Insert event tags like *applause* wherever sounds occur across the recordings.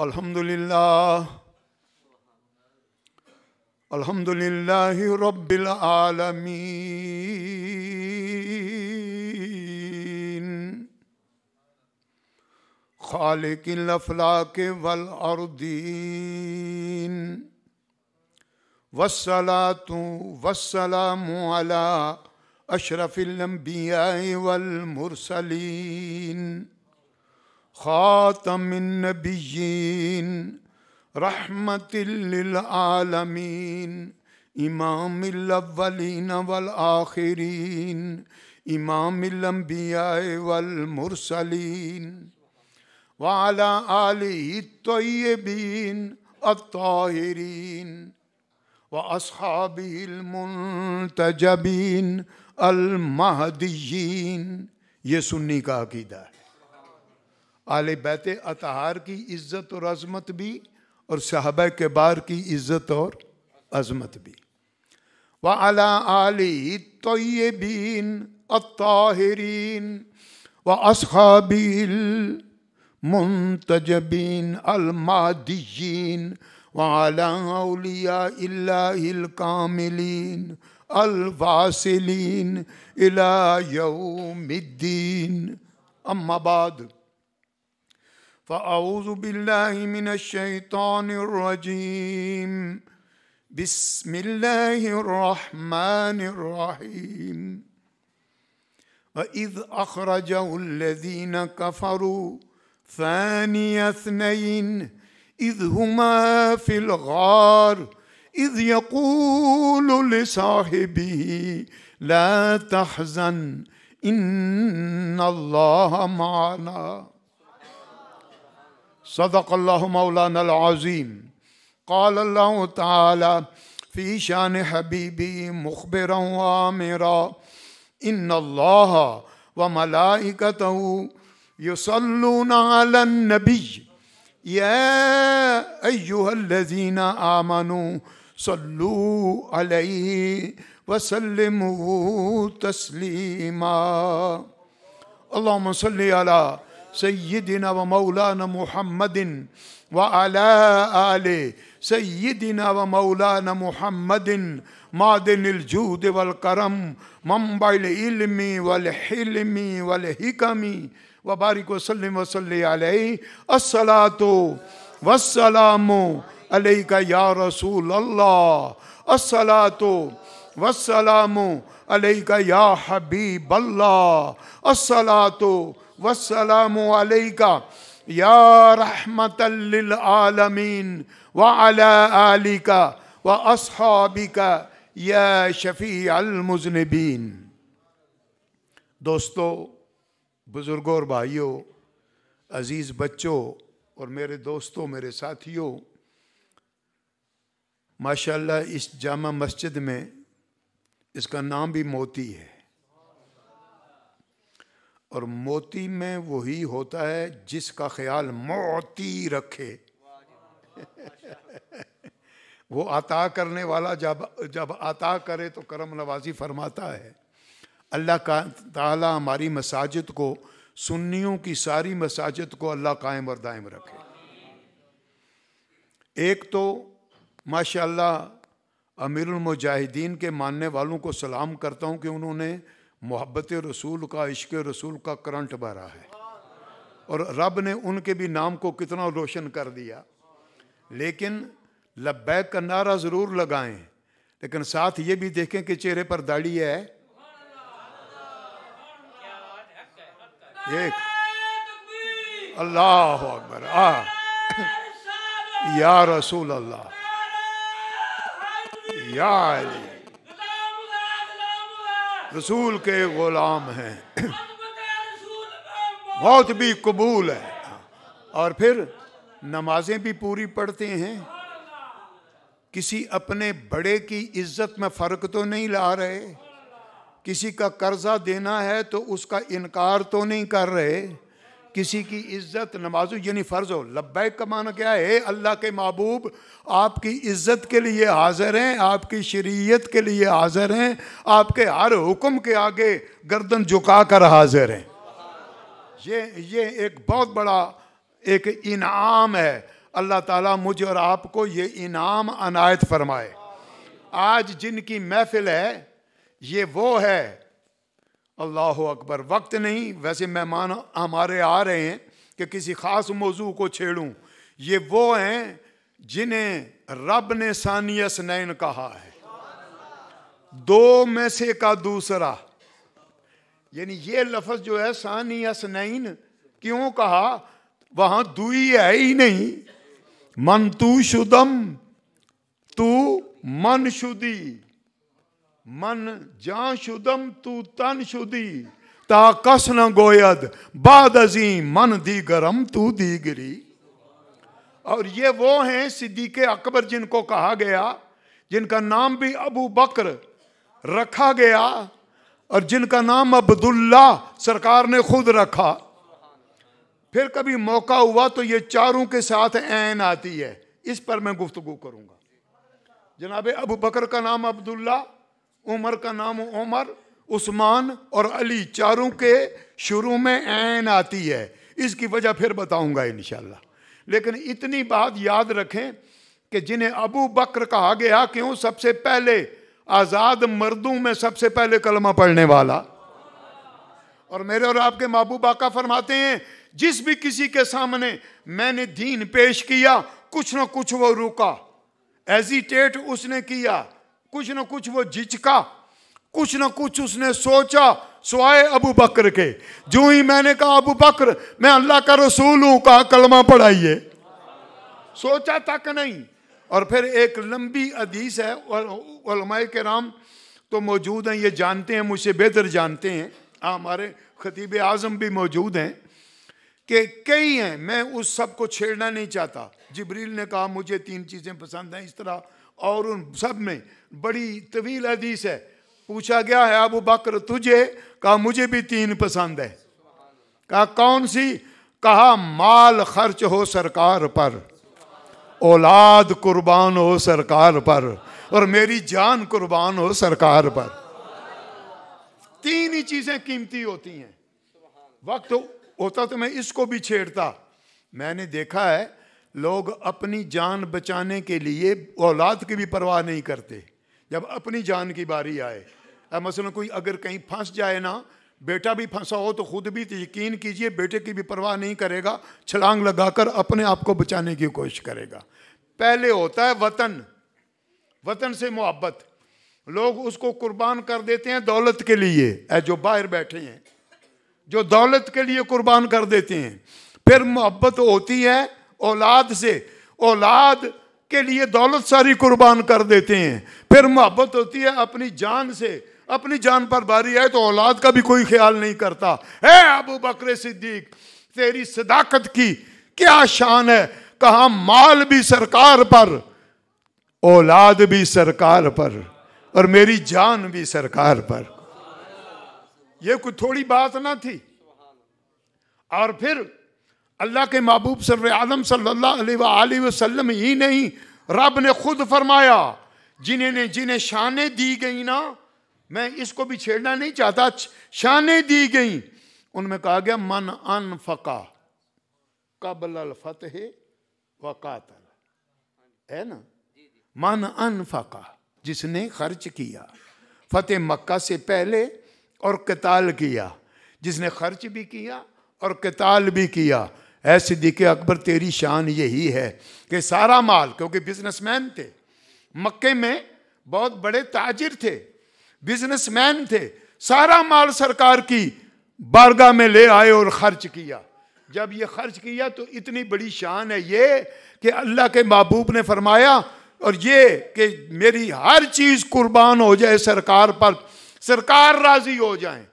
الحمد لله الحمد لله رب العالمين خالق الافلاك والارضين والصلاه والسلام على اشرف الانبياء والمرسلين خاتم النبيين رحمة للعالمين إمام الأولين والآخرين إمام الأنبياء والمرسلين وعلى آله الطيبين الطاهرين وأصحابه المنتجبين المهديين یہ كاكيدا ہے آل بیت اطہار کی عزت اور عظمت بھی اور صحابہ کبار کی عزت اور عظمت بھی وَعَلَىٰ آلِهِ الطَّيِّبِينَ الطَّاهِرِينَ وَأَصْحَابِهِ الْمُنْتَجَبِينَ الْمَادِيِّينَ وَعَلَىٰ أَوْلِيَاءِ اللَّهِ الْكَامِلِينَ الْوَاسِلِينَ إِلَىٰ يَوْمِ الدِّينَ أَمَّا بَعْدُ فأعوذ بالله من الشيطان الرجيم بسم الله الرحمن الرحيم وإذ أخرجه الذين كفروا ثاني اثنين إذ هما في الغار إذ يقول لصاحبه لا تحزن إن الله معنا صدق الله مولانا العظيم قال الله تعالى في شان حبيبي مخبرا وامرا ان الله وملائكته يصلون على النبي يا ايها الذين امنوا صلوا عليه وسلموا تسليما اللهم صل على سيدنا ومولانا محمد وعلى آله سيدنا ومولانا محمد معدن الجود والكرم منبع العلم والحلم والحكم وبارك وسلم وصلي عليه الصلاة والسلام عليك يا رسول الله الصلاة والسلام عليك يا حبيب الله الصلاة वसलाम का या रहमत आलमीन व अला आली का व असहाबी का या शफ़ी अलमुजनबीन दोस्तों बुज़ुर्गों और भाइयों अज़ीज़ बच्चों और मेरे दोस्तों मेरे साथियों माशाल्लाह इस जामा मस्जिद में इसका नाम भी मोती है और मोती में वही होता है जिसका ख्याल मोती रखे *laughs* वो अता करने वाला जब जब अता करे तो करम नवाजी फरमाता है अल्लाह का ताला हमारी मसाजिद को सुन्नियों की सारी मसाजिद को अल्लाह कायम और दायम रखे एक तो माशा मुजाहिदीन के मानने वालों को सलाम करता हूँ कि उन्होंने मोहब्बत रसूल का इश्क रसूल का करंट भरा है और रब ने उनके भी नाम को कितना रोशन कर दिया लेकिन लब्बैक का नारा ज़रूर लगाएं लेकिन साथ ये भी देखें कि चेहरे पर दाढ़ी है एक अल्लाह अकबर आ या रसूल अल्लाह या अली रसूल के गुलाम हैं *coughs* मौत भी कबूल है और फिर नमाजें भी पूरी पढ़ते हैं किसी अपने बड़े की इज्जत में फ़र्क तो नहीं ला रहे किसी का कर्जा देना है तो उसका इनकार तो नहीं कर रहे किसी की इज्जत नमाजो यानी फ़र्ज हो लब्बैक का माना क्या है अल्लाह के महबूब आपकी इज्जत के लिए हाज़िर हैं आपकी शरीयत के लिए हाज़िर हैं आपके हर हुक्म के आगे गर्दन झुका कर हाजिर हैं ये ये एक बहुत बड़ा एक इनाम है अल्लाह ताला मुझे और आपको ये इनाम अनायत फरमाए आज जिनकी महफिल है ये वो है अल्लाह अकबर वक्त नहीं वैसे मेहमान हमारे आ रहे हैं कि किसी ख़ास मौजू को छेड़ूँ ये वो हैं जिन्हें रब ने सानियस नैन कहा है दो में से का दूसरा यानी ये लफ्ज जो है सानिया सनैन क्यों कहा वहां दुई है ही नहीं मन तू शुदम तू मन शुदी मन जा शुदम तू तन शुदी ताकस न गोयद बाद अजी मन दी गरम तू दी गिरी और ये वो हैं सिद्दीक अकबर जिनको कहा गया जिनका नाम भी अबू बकर रखा गया और जिनका नाम अब्दुल्ला सरकार ने खुद रखा फिर कभी मौका हुआ तो ये चारों के साथ ऐन आती है इस पर मैं गुफ्तगु करूंगा जनाब अबू बकर का नाम अब्दुल्ला उमर का नाम उमर उस्मान और अली चारों के शुरू में ऐन आती है इसकी वजह फिर बताऊंगा इन लेकिन इतनी बात याद रखें कि जिन्हें अबू बकर कहा गया क्यों सबसे पहले आज़ाद मर्दों में सबसे पहले कलमा पढ़ने वाला और मेरे और आपके महबूबा का फरमाते हैं जिस भी किसी के सामने मैंने दीन पेश किया कुछ ना कुछ वो रुका एजिटेट उसने किया कुछ ना कुछ वो झिझका कुछ ना कुछ उसने सोचा सोए अबू बकर के जो ही मैंने कहा अबू बकर मैं अल्लाह का रसूल हूं कहा कलमा पढ़ाइए सोचा तक नहीं और फिर एक लंबी अदीस है के राम तो मौजूद हैं ये जानते हैं मुझसे बेहतर जानते हैं हाँ, हमारे खतीब आज़म भी मौजूद हैं कि कई हैं मैं उस सब को छेड़ना नहीं चाहता जिब्रील ने कहा मुझे तीन चीज़ें पसंद हैं इस तरह और उन सब में बड़ी तवील हदीस है पूछा गया है अबू बकर तुझे कहा मुझे भी तीन पसंद है कहा कौन सी कहा माल खर्च हो सरकार पर औलाद कुर्बान हो सरकार पर और मेरी जान कुर्बान हो सरकार पर तीन ही चीजें कीमती होती हैं वक्त होता तो मैं इसको भी छेड़ता मैंने देखा है लोग अपनी जान बचाने के लिए औलाद की भी परवाह नहीं करते जब अपनी जान की बारी आए अब मसलन कोई अगर कहीं फंस जाए ना बेटा भी फंसा हो तो खुद भी तो यकीन कीजिए बेटे की भी परवाह नहीं करेगा छलांग लगाकर अपने आप को बचाने की कोशिश करेगा पहले होता है वतन वतन से मोहब्बत लोग उसको कुर्बान कर देते हैं दौलत के लिए ऐ जो बाहर बैठे हैं जो दौलत के लिए कुर्बान कर देते हैं फिर मोहब्बत होती है औलाद से औलाद के लिए दौलत सारी कुर्बान कर देते हैं फिर मोहब्बत होती है अपनी जान से अपनी जान पर बारी आए तो औलाद का भी कोई ख्याल नहीं करता है अबू बकर सिद्दीक तेरी सदाकत की क्या शान है कहा माल भी सरकार पर औलाद भी सरकार पर और मेरी जान भी सरकार पर यह कोई थोड़ी बात ना थी और फिर अल्लाह के महबूब सर आलम सल्लल्लाहु ही नहीं रब ने खुद फरमाया जिन्हें जिन्हें शाने दी गई ना मैं इसको भी छेड़ना नहीं चाहता शाने दी गई उनमें कहा गया मन अन फका कबल फतेह वकातल है ना मन अन फका जिसने खर्च किया फतेह मक्का से पहले और कताल किया जिसने खर्च भी किया और कताल भी किया ए सिद्दीक अकबर तेरी शान यही है कि सारा माल क्योंकि बिजनेसमैन थे मक्के में बहुत बड़े ताजिर थे बिजनेसमैन थे सारा माल सरकार की बारगाह में ले आए और खर्च किया जब ये खर्च किया तो इतनी बड़ी शान है ये कि अल्लाह के महबूब ने फरमाया और ये कि मेरी हर चीज़ कुर्बान हो जाए सरकार पर सरकार राज़ी हो जाए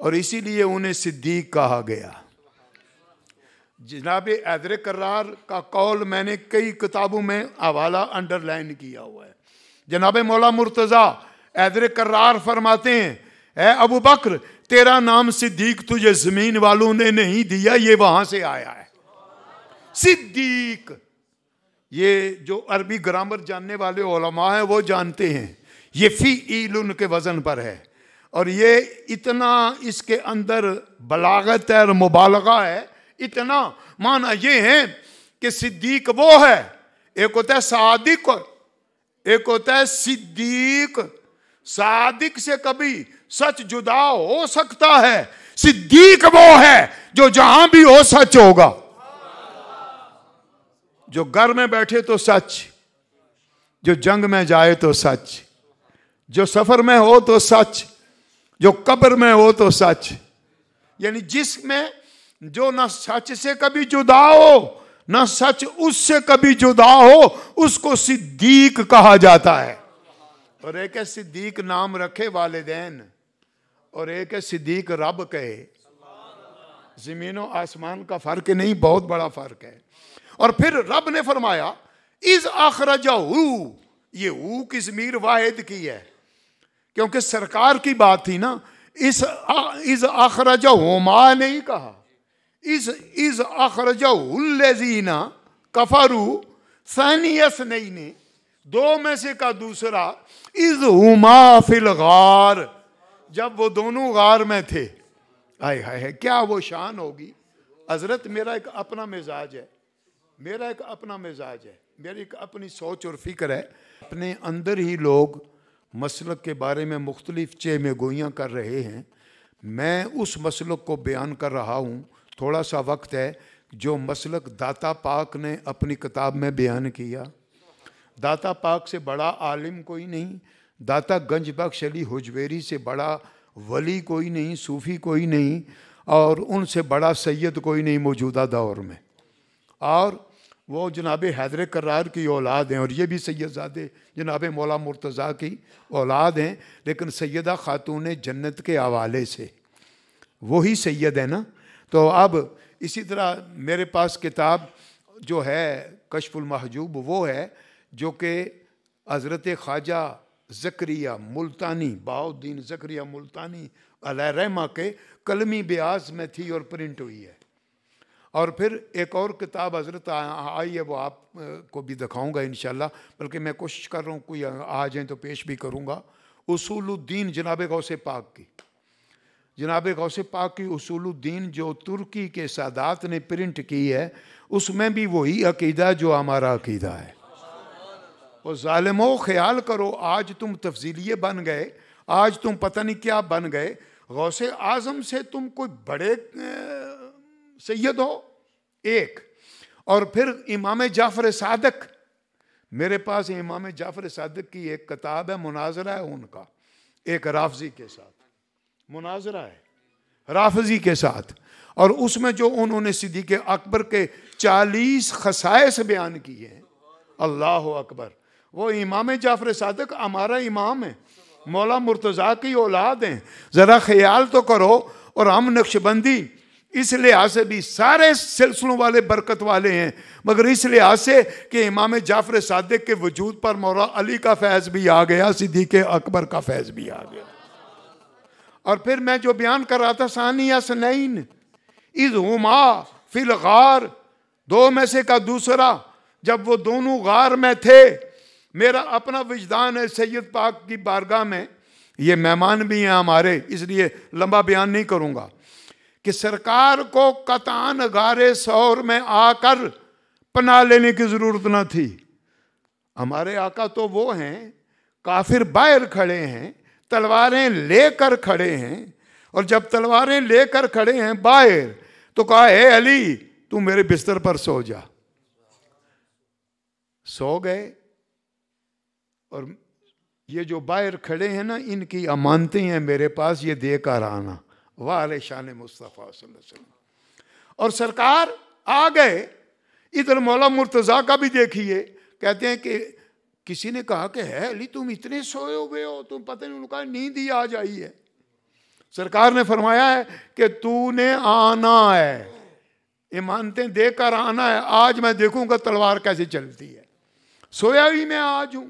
और इसीलिए उन्हें सिद्दीक कहा गया जनाब एदर करार का कौल मैंने कई किताबों में हवाला अंडरलाइन किया हुआ है जनाब मौला मुर्तज़ा एदर करार फरमाते हैं है अबू बकर तेरा नाम सिद्दीक तुझे ज़मीन वालों ने नहीं दिया ये वहाँ से आया है सिद्दीक ये जो अरबी ग्रामर जानने वाले ओलमा हैं वो जानते हैं ये फ़ी ईल उनके वज़न पर है और ये इतना इसके अंदर बलागत है और मुबालगा है इतना माना ये है कि सिद्दीक वो है एक होता है सादिक एक होता है सिद्दीक सादिक से कभी सच जुदा हो सकता है सिद्दीक वो है जो जहां भी हो सच होगा जो घर में बैठे तो सच जो जंग में जाए तो सच जो सफर में हो तो सच जो कब्र में हो तो सच यानी जिसमें जो न सच से कभी जुदा हो न सच उससे कभी जुदा हो उसको सिद्दीक कहा जाता है और एक है सिद्दीक नाम रखे देन और एक है सिद्दीक रब कहे जमीन और आसमान का फर्क नहीं बहुत बड़ा फर्क है और फिर रब ने फरमाया इस आखरजा हु ये हु की जमीर वाहिद की है क्योंकि सरकार की बात थी ना इस आ, इज आखरजा होमा नहीं कहा इस इज अखरजीना कफरू सहनीस नई ने दो में से का दूसरा इज हुमा फिल गार जब वो दोनों गार में थे हाय हाय क्या वो शान होगी हजरत मेरा एक अपना मिजाज है मेरा एक अपना मिजाज है मेरी एक अपनी सोच और फिक्र है अपने अंदर ही लोग मसलक के बारे में मुख्तलिफ चे में गोइयाँ कर रहे हैं मैं उस मसलक को बयान कर रहा हूँ थोड़ा सा वक्त है जो मसलक दाता पाक ने अपनी किताब में बयान किया दाता पाक से बड़ा आलिम कोई नहीं दाता गंज बख्श अली हजवेरी से बड़ा वली कोई नहीं सूफ़ी कोई नहीं और उनसे बड़ा सैयद कोई नहीं मौजूदा दौर में और वो जनाब हैदर करार की औलाद हैं और ये भी सैदजादे जनाब मौला मुर्तज़ा की औलाद हैं लेकिन सैदा ख़ातून जन्नत के हवाले से वही सैद है ना तो अब इसी तरह मेरे पास किताब जो है कशफुल महजूब वो है जो कि हज़रत ख्वाजा जक्रिया मुल्तानी बाउद्दीन जक्रिया मुल्तानी रहमा के कलमी ब्याज में थी और प्रिंट हुई है और फिर एक और किताब हज़रत आई है वो आप को भी दिखाऊंगा इन बल्कि मैं कोशिश कर रहा हूँ कोई आ जाए तो पेश भी करूँगा उसूलुद्दीन जनाब गौ से पाक की जनाब गौसे पाक की उसूलुद्दीन जो तुर्की के सादात ने प्रिंट की है उसमें भी वही अकीदा जो हमारा अकीदा है और ालमो ख्याल करो आज तुम तफजीलिए बन गए आज तुम पता नहीं क्या बन गए गौसे आज़म से तुम कोई बड़े सैयद हो एक और फिर इमाम जाफ़र सादक मेरे पास इमाम जाफ़र सादक की एक किताब है मुनाजरा है उनका एक राफजी के साथ मुनाजरा है राफजी के साथ और उसमें जो उन्होंने सिद्दीक अकबर के चालीस खसायस बयान किए हैं अल्लाह अकबर वो इमाम जाफर सादक हमारा इमाम है मौला मुर्तज़ा की औलाद हैं ज़रा ख्याल तो करो और हम नक्शबंदी इस लिहाज से भी सारे सिलसिलों वाले बरकत वाले हैं मगर इस लिहाज से कि इमाम जाफर सादक के वजूद पर मौला अली का फैज़ भी आ गया सिद्दीक अकबर का फैज़ भी आ गया और फिर मैं जो बयान कर रहा था सानिया सनैन इज हुमा फिल गार दो में से का दूसरा जब वो दोनों गार में थे मेरा अपना विजदान है सैयद पाक की बारगाह में ये मेहमान भी हैं हमारे इसलिए लंबा बयान नहीं करूँगा कि सरकार को कतान गारे शौर में आकर पना लेने की ज़रूरत ना थी हमारे आका तो वो हैं काफिर बाहर खड़े हैं तलवारें लेकर खड़े हैं और जब तलवारें लेकर खड़े हैं बाहर तो कहा हे अली तू मेरे बिस्तर पर सो जा सो गए और ये जो बाहर खड़े हैं ना इनकी अमानते हैं मेरे पास ये देकर आना वाह शान मुस्तफ़ा और सरकार आ गए इधर मौला मुर्तज़ा का भी देखिए कहते हैं कि किसी ने कहा कि है अली तुम इतने सोए हुए हो तुम पता नहीं उनका नींद ही आ जाई है सरकार ने फरमाया है कि तूने आना है इमानतें देकर आना है आज मैं देखूंगा तलवार कैसे चलती है सोया ही मैं आज हूं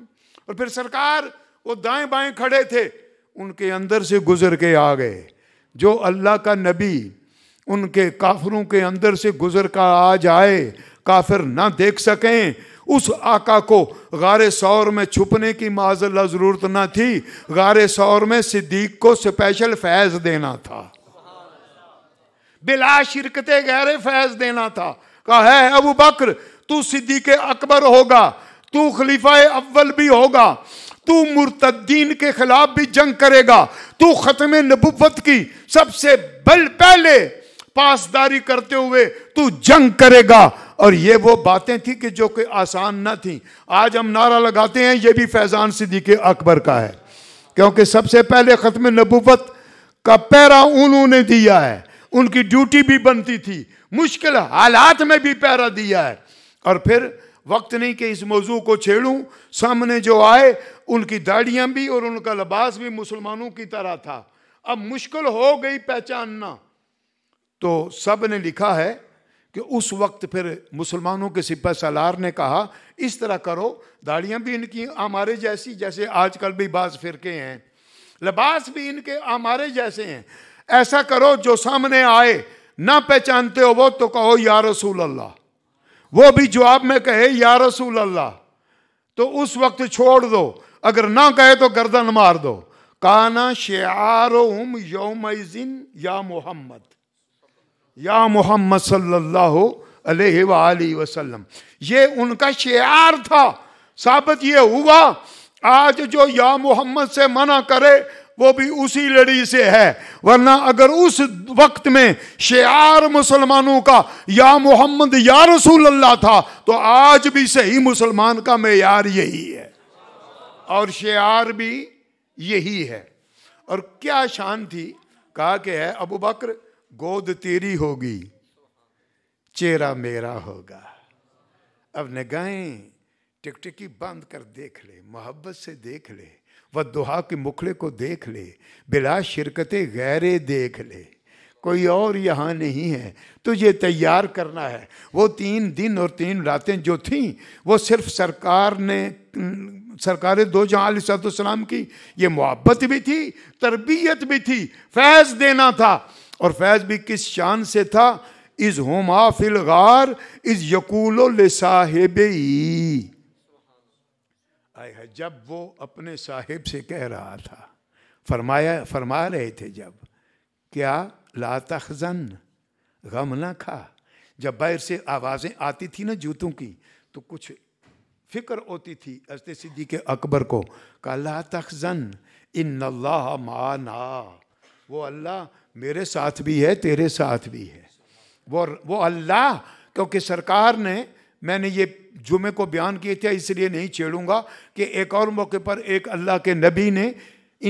और फिर सरकार वो दाएं बाएं खड़े थे उनके अंदर से गुजर के आ गए जो अल्लाह का नबी उनके काफरों के अंदर से गुजर कर आ जाए काफिर ना देख सकें उस आका को गारे शौर में छुपने की माजल्ला ज़रूरत ना थी गारे शौर में सिद्दीक को स्पेशल फैज़ देना था बिला शिरकते गहरे फैज़ देना था कहा है अबू बकर तू सिद्दीक अकबर होगा तू खलीफा अव्वल भी होगा तू मुरतद्दीन के खिलाफ भी जंग करेगा तू ख़त्म नबुवत की सबसे बल पहले पासदारी करते हुए तू जंग करेगा और ये वो बातें थी कि जो कि आसान न थी आज हम नारा लगाते हैं ये भी फैज़ान सिद्दीक अकबर का है क्योंकि सबसे पहले ख़त्म नबूबत का पैरा उन्होंने दिया है उनकी ड्यूटी भी बनती थी मुश्किल हालात में भी पैरा दिया है और फिर वक्त नहीं कि इस मौजू को छेड़ूं सामने जो आए उनकी दाढ़ियाँ भी और उनका लिबास भी मुसलमानों की तरह था अब मुश्किल हो गई पहचानना तो सब ने लिखा है कि उस वक्त फिर मुसलमानों के सिपा सलार ने कहा इस तरह करो दाढ़ियाँ भी इनकी हमारे जैसी जैसे आजकल भी बाज फिरके हैं लिबास भी इनके हमारे जैसे हैं ऐसा करो जो सामने आए ना पहचानते हो वो तो कहो या रसूल अल्लाह वो भी जवाब में कहे या रसूल अल्लाह तो उस वक्त छोड़ दो अगर ना कहे तो गर्दन मार दो काना शेआर योम या मोहम्मद या मोहम्मद सल्लल्लाहु अलैहि वसल्लम ये उनका शेयर था साबित ये हुआ आज जो या मोहम्मद से मना करे वो भी उसी लड़ी से है वरना अगर उस वक्त में शेआर मुसलमानों का या मोहम्मद या रसूल अल्लाह था तो आज भी सही मुसलमान का मैार यही है और शेआर भी यही है और क्या शान थी कहा कि है अबू बकर गोद तेरी होगी चेहरा मेरा होगा अब निगाहें टिकटिकी बांध कर देख ले मोहब्बत से देख ले वह दुहा के मुखले को देख ले बिला शिरकतें गैरे देख ले कोई और यहाँ नहीं है तुझे तैयार करना है वो तीन दिन और तीन रातें जो थीं वो सिर्फ सरकार ने सरकार दो जहाँ सलाम की ये मुहब्बत भी थी तरबियत भी थी फैज़ देना था और फैज भी किस शान से था इज होमा फिल गार इज यकूलो ले साहेब जब वो अपने साहिब से कह रहा था फरमाया फरमा रहे थे जब क्या ला तखजन गम ना खा जब बाहर से आवाज़ें आती थी ना जूतों की तो कुछ फिक्र होती थी अजत सिद्दी के अकबर को कहा ला तखजन इन अल्लाह माना वो अल्लाह मेरे साथ भी है तेरे साथ भी है वो वो अल्लाह क्योंकि सरकार ने मैंने ये जुमे को बयान किए थे इसलिए नहीं छेड़ूंगा कि एक और मौके पर एक अल्लाह के नबी ने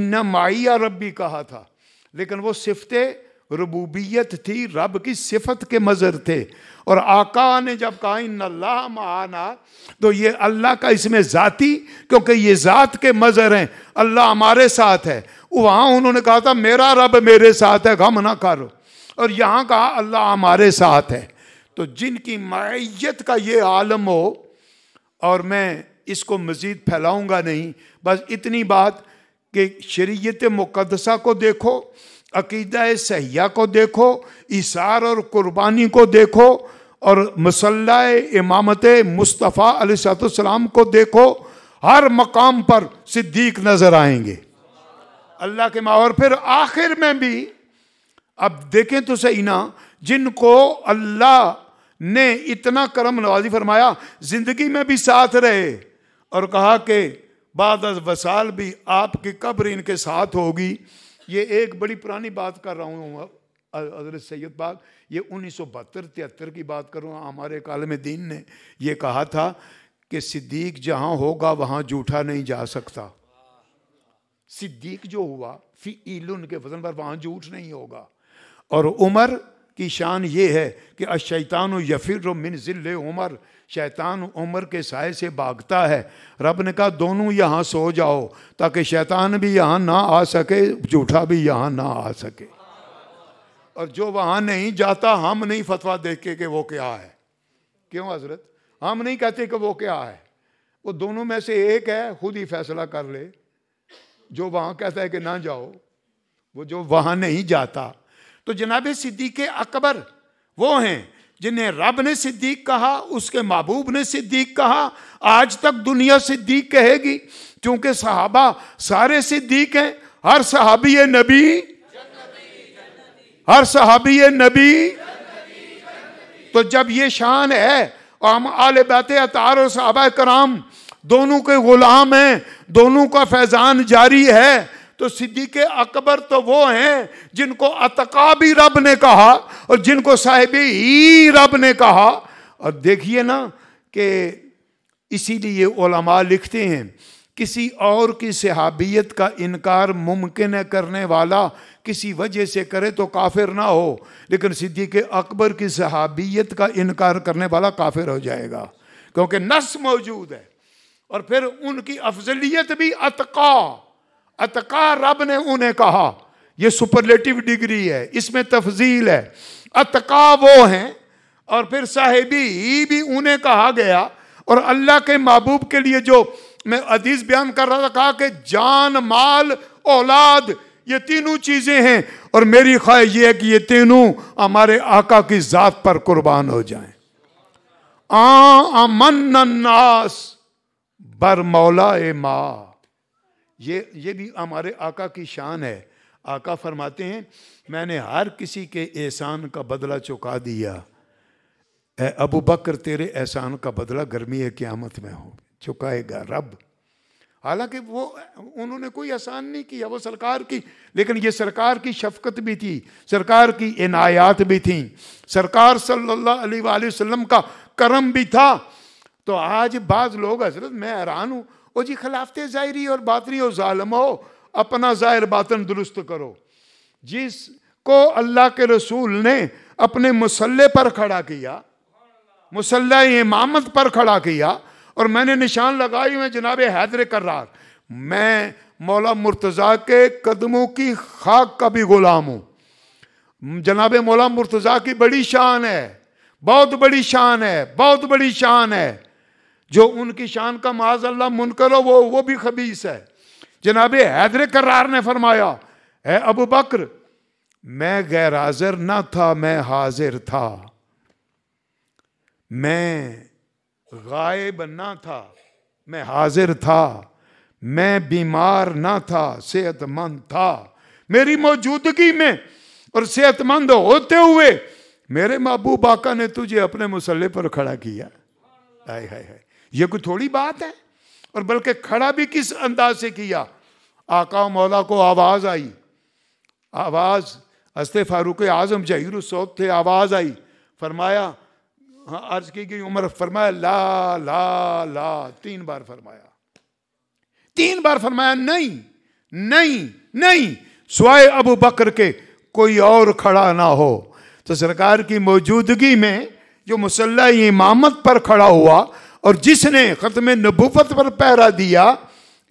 इन्ना माइया रबी कहा था लेकिन वो सिफते रबूबियत थी रब की सिफत के मज़र थे और आका ने जब कहा इन अल्लाह माना तो ये अल्लाह का इसमें ज़ाती क्योंकि ये ज़ात के मज़र हैं अल्लाह हमारे साथ है वहां उन्होंने कहा था मेरा रब मेरे साथ है गम ना कर और यहाँ कहा अल्लाह हमारे साथ है तो जिनकी मैत का ये आलम हो और मैं इसको मज़ीद फैलाऊंगा नहीं बस इतनी बात कि शरीयत मुकदसा को देखो अकीदा सहिया को देखो इसार और कुर्बानी को देखो और मसल्ला इमामत मुस्तफ़ा सलाम को देखो हर मकाम पर सिद्दीक नज़र आएंगे अल्लाह के माँ और फिर आखिर में भी अब देखें तो सही ना जिनको अल्लाह ने इतना करम नवाजी फरमाया जिंदगी में भी साथ रहे और कहा कि बाद वसाल भी आपकी कब्र इनके साथ होगी ये एक बड़ी पुरानी बात कर रहा हूँ हजरत सैयद बाग ये उन्नीस सौ बहत्तर तिहत्तर की बात करूँ हमारे कालम दीन ने ये कहा था कि सिद्दीक जहाँ होगा वहाँ जूठा नहीं जा सकता सिद्दीक जो हुआ फी ईल के वजन पर वहाँ झूठ नहीं होगा और उमर की शान ये है कि अशैतान यफिर मिन ज़िल उमर शैतान उमर के साय से भागता है रब ने कहा दोनों यहाँ सो जाओ ताकि शैतान भी यहाँ ना आ सके झूठा भी यहाँ ना आ सके और जो वहाँ नहीं जाता हम नहीं फतवा देखे कि वो क्या है क्यों हजरत हम नहीं कहते कि वो क्या है वो दोनों में से एक है खुद ही फैसला कर ले जो वहां कहता है कि ना जाओ वो जो वहां नहीं जाता तो जनाब सिद्दीक अकबर वो हैं जिन्हें रब ने सिद्दीक कहा उसके महबूब ने सिद्दीक कहा आज तक दुनिया सिद्दीक कहेगी क्योंकि सहाबा सारे सिद्दीक हैं हर सहाबी नबी हर सहाबी नबी तो जब ये शान है और हम आले बात अतार और सहाबा कराम दोनों के गुलाम हैं दोनों का फैजान जारी है तो सिद्दीक अकबर तो वो हैं जिनको अतका भी रब ने कहा और जिनको साहिब ही रब ने कहा और देखिए ना कि इसीलिए ओलमा लिखते हैं किसी और की सहाबियत का इनकार मुमकिन करने वाला किसी वजह से करे तो काफिर ना हो लेकिन सिद्दीक अकबर की सहाबियत का इनकार करने वाला काफिर हो जाएगा क्योंकि नस मौजूद है और फिर उनकी अफजलियत भी अतका अतका रब ने उन्हें कहा यह सुपरलेटिव डिग्री है इसमें तफजील है अतका वो हैं और फिर साहेबी भी उन्हें कहा गया और अल्लाह के महबूब के लिए जो मैं अदीज बयान कर रहा था कहा कि जान माल औलाद ये तीनों चीज़ें हैं और मेरी ख्वाहिश ये है कि ये तीनों हमारे आका की ज़ात पर कुर्बान हो जाएं आ अमन नास बर मौला ए माँ ये ये भी हमारे आका की शान है आका फरमाते हैं मैंने हर किसी के एहसान का बदला चुका दिया ए अबू बकर तेरे एहसान का बदला गर्मी है क़्यामत में हो चुकाएगा रब हालांकि वो उन्होंने कोई एहसान नहीं किया वो सरकार की लेकिन ये सरकार की शफकत भी थी सरकार की इनायात भी थी सरकार सल्लल्लाहु अलैहि वसल्लम का करम भी था तो आज बाज लोग हजरत मैं हैरान हूँ वो जी खिलाफत ज़ाहरी और बातरी और ालम हो अपना ज़ाहिर बातन दुरुस्त करो जिस को अल्लाह के रसूल ने अपने मसल्ले पर खड़ा किया मुसल्ला इमामत पर खड़ा किया और मैंने निशान लगाई हुए जनाब हैदर करार मैं मौला मुर्तज़ा के कदमों की खाक का भी गुलाम हूँ जनाब मौला मुर्तज़ा की बड़ी शान है बहुत बड़ी शान है बहुत बड़ी शान है जो उनकी शान का माज अल्लाह मुनकर हो वो वो भी खबीस है जनाब हैदर करार ने फरमाया है अब बकर मैं गैर हाजिर ना था मैं हाजिर था मैं गायब ना था मैं हाजिर था मैं बीमार ना था सेहतमंद था मेरी मौजूदगी में और सेहतमंद होते हुए मेरे महबूब आका ने तुझे अपने मसल्ले पर खड़ा किया हाय हाय हाय यह कोई थोड़ी बात है और बल्कि खड़ा भी किस अंदाज से किया आका मौला को आवाज आई आवाज हस्ते फारूक आजम जहीर सौत थे आवाज आई फरमाया हाँ अर्ज की गई उम्र फरमाया ला ला ला तीन बार फरमाया तीन बार फरमाया नहीं नहीं नहीं स्वाय अबू बकर के कोई और खड़ा ना हो तो सरकार की मौजूदगी में जो मुसल्ला इमामत पर खड़ा हुआ और जिसने ख़त्म नबूवत पर पहरा दिया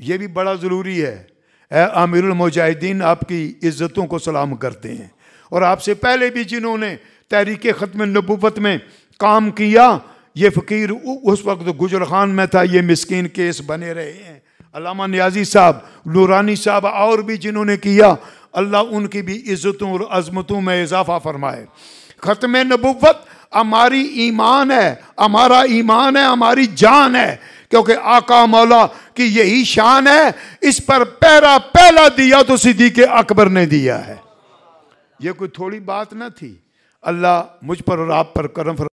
ये भी बड़ा ज़रूरी है आमिर मुजाहिदीन आपकी इज़्ज़तों को सलाम करते हैं और आपसे पहले भी जिन्होंने तहरीक ख़त्म नबूवत में काम किया ये फ़कीर उस वक्त गुजर खान में था ये मिसकिन केस बने रहे हैं अलामा न्याजी साहब नूरानी साहब और भी जिन्होंने किया अल्लाह उनकी भी इज़्ज़तों और अजमतों में इजाफ़ा फरमाए ख़त्म नबूवत हमारी ईमान है हमारा ईमान है हमारी जान है क्योंकि आका मौला की यही शान है इस पर पहरा पहला दिया तो के अकबर ने दिया है यह कोई थोड़ी बात ना थी अल्लाह मुझ पर और आप पर करम